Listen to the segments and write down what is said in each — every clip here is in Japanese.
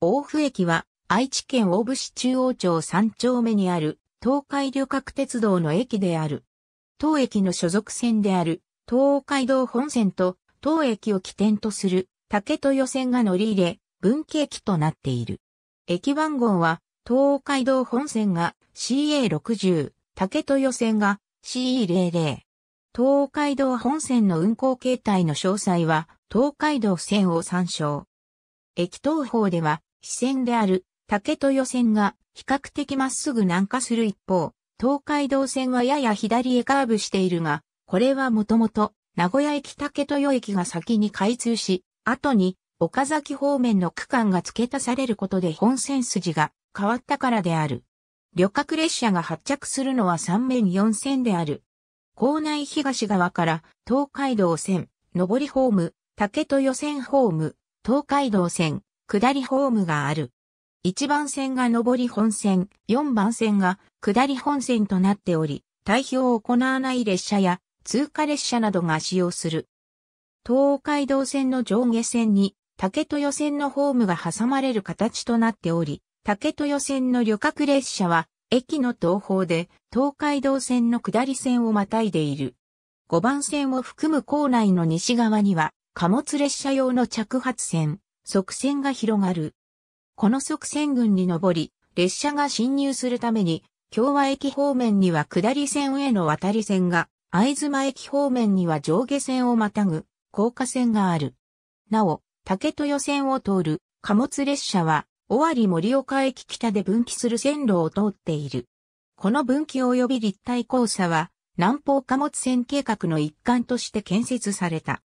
大府駅は愛知県大府市中央町三丁目にある東海旅客鉄道の駅である。当駅の所属線である東海道本線と当駅を起点とする竹豊線が乗り入れ、分岐駅となっている。駅番号は東海道本線が CA60、竹豊線が CE00。東海道本線の運行形態の詳細は東海道線を参照。駅東方では支線である竹豊線が比較的まっすぐ南下する一方、東海道線はやや左へカーブしているが、これはもともと名古屋駅竹豊駅が先に開通し、後に岡崎方面の区間が付け足されることで本線筋が変わったからである。旅客列車が発着するのは3面4線である。港内東側から東海道線、上りホーム、竹豊線ホーム、東海道線、下りホームがある。1番線が上り本線、4番線が下り本線となっており、対表を行わない列車や通過列車などが使用する。東海道線の上下線に竹豊線のホームが挟まれる形となっており、竹豊線の旅客列車は駅の東方で東海道線の下り線をまたいでいる。5番線を含む構内の西側には貨物列車用の着発線、側線が広がる。この側線群に上り、列車が進入するために、京和駅方面には下り線への渡り線が、藍島駅方面には上下線をまたぐ、高架線がある。なお、竹豊線を通る貨物列車は、尾張森岡駅北で分岐する線路を通っている。この分岐及び立体交差は、南方貨物線計画の一環として建設された。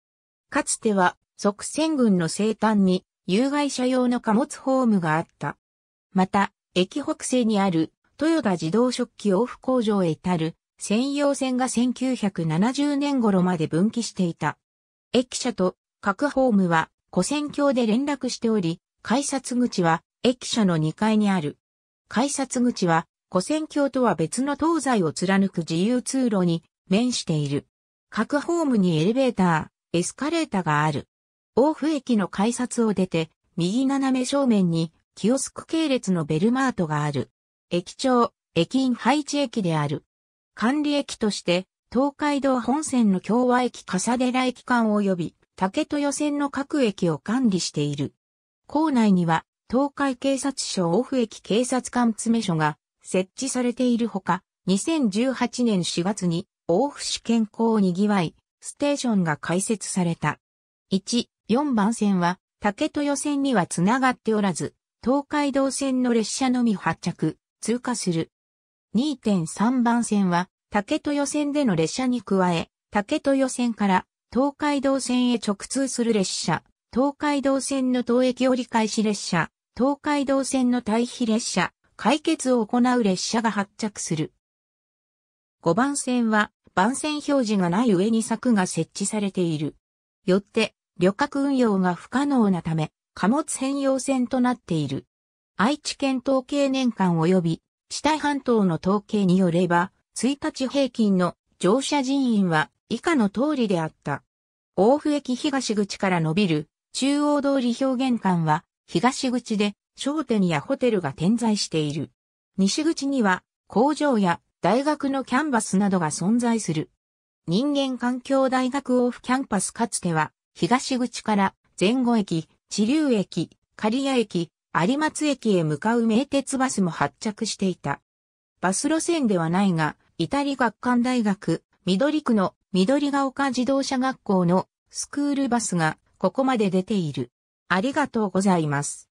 かつては、側線群の生誕に有害者用の貨物ホームがあった。また、駅北西にある豊田自動食器往復工場へ至る専用線が1970年頃まで分岐していた。駅舎と各ホームは古線橋で連絡しており、改札口は駅舎の2階にある。改札口は古線橋とは別の東西を貫く自由通路に面している。各ホームにエレベーター、エスカレーターがある。大府駅の改札を出て、右斜め正面に、キオスク系列のベルマートがある。駅長、駅員配置駅である。管理駅として、東海道本線の京和駅笠寺駅間及び、竹豊線の各駅を管理している。構内には、東海警察署大府駅警察官詰所が設置されているほか、2018年4月に、大府市健康にぎわい、ステーションが開設された。1、4番線は竹豊線にはつながっておらず、東海道線の列車のみ発着、通過する。2.3番線は竹豊線での列車に加え、竹豊線から東海道線へ直通する列車、東海道線の東駅折り返し列車、東海道線の対比列車、解決を行う列車が発着する。5番線は番線表示がない上に柵が設置されている。よって、旅客運用が不可能なため、貨物専用線となっている。愛知県統計年間及び、地帯半島の統計によれば、1日平均の乗車人員は以下の通りであった。大府駅東口から伸びる中央通り表現館は東口で商店やホテルが点在している。西口には工場や大学のキャンバスなどが存在する。人間環境大学オフキャンパスかつては東口から前後駅、地流駅、刈谷駅、有松駅へ向かう名鉄バスも発着していた。バス路線ではないが、イタリ学館大学、緑区の緑が丘自動車学校のスクールバスがここまで出ている。ありがとうございます。